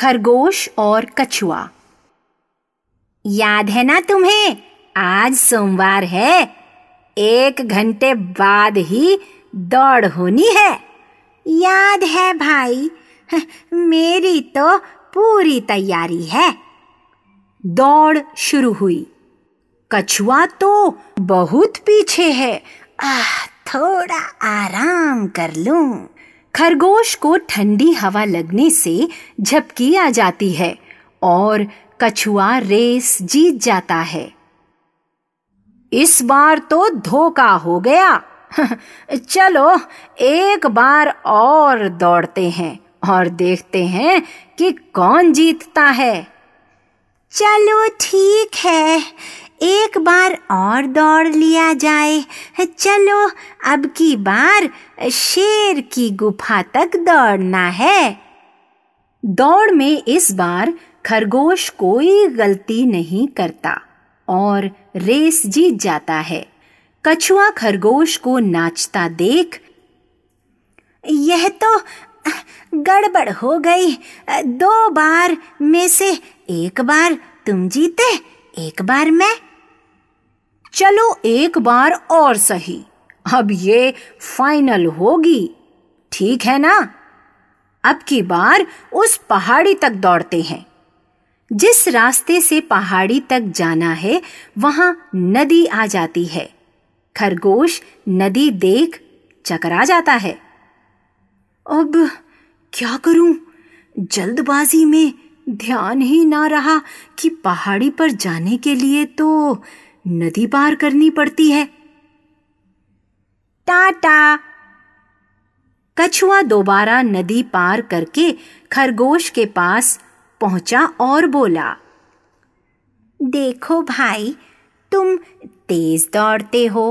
खरगोश और कछुआ याद है ना तुम्हें आज सोमवार है एक घंटे बाद ही दौड़ होनी है याद है भाई मेरी तो पूरी तैयारी है दौड़ शुरू हुई कछुआ तो बहुत पीछे है आ थोड़ा आराम कर लूं खरगोश को ठंडी हवा लगने से झपकी आ जाती है और कछुआ रेस जीत जाता है इस बार तो धोखा हो गया चलो एक बार और दौड़ते हैं और देखते हैं कि कौन जीतता है चलो ठीक है एक बार और दौड़ लिया जाए चलो अब की बार शेर की गुफा तक दौड़ना है दौड़ में इस बार खरगोश कोई गलती नहीं करता और रेस जीत जाता है कछुआ खरगोश को नाचता देख यह तो गड़बड़ हो गई दो बार में से एक बार तुम जीते एक बार मैं चलो एक बार और सही अब ये फाइनल होगी ठीक है ना अब की बार उस पहाड़ी तक दौड़ते हैं जिस रास्ते से पहाड़ी तक जाना है वहां नदी आ जाती है खरगोश नदी देख चकरा जाता है अब क्या करूं जल्दबाजी में ध्यान ही ना रहा कि पहाड़ी पर जाने के लिए तो नदी पार करनी पड़ती है टाटा कछुआ दोबारा नदी पार करके खरगोश के पास पहुंचा और बोला देखो भाई तुम तेज दौड़ते हो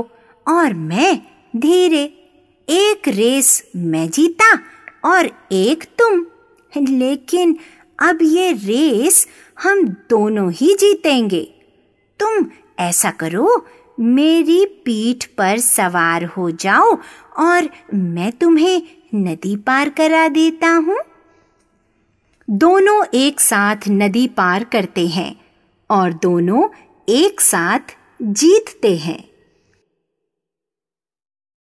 और मैं धीरे एक रेस मैं जीता और एक तुम लेकिन अब ये रेस हम दोनों ही जीतेंगे तुम ऐसा करो मेरी पीठ पर सवार हो जाओ और मैं तुम्हें नदी पार करा देता हूँ दोनों एक साथ नदी पार करते हैं और दोनों एक साथ जीतते हैं